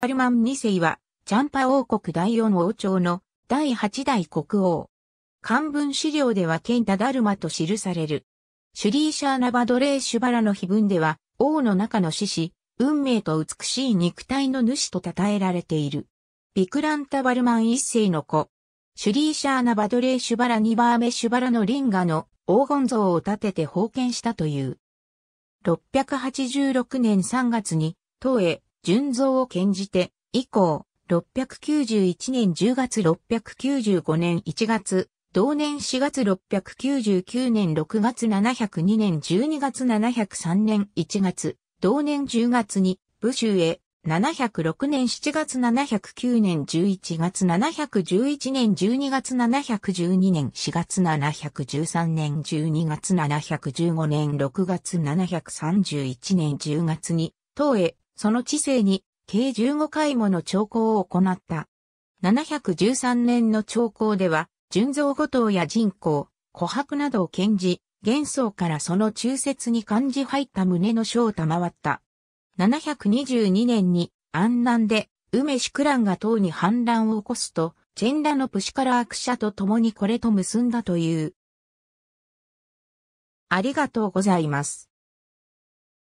バルマン2世は、チャンパ王国第4王朝の第8代国王。漢文資料ではケンタダルマと記される。シュリーシャーナバドレーシュバラの碑文では、王の中の獅子、運命と美しい肉体の主と称えられている。ビクランタバルマン一世の子。シュリーシャーナバドレーシュバラ2番目シュバラのリンガの黄金像を建てて封建したという。686年3月に、東へ純造を献じて、以降、691年10月695年1月、同年4月699年6月702年12月703年1月、同年10月に武州へ、706年7月709年11月711年12月712年4月713年12月715年6月731年10月に、東へその知性に計15回もの朝考を行った。713年の朝考では、純造五島や人口、琥珀などを剣じ、元宗からその中節に漢字入った胸の書を賜った。722年に安南で梅シクランが党に反乱を起こすと、チェンラのプシカラーク社と共にこれと結んだという。ありがとうございます。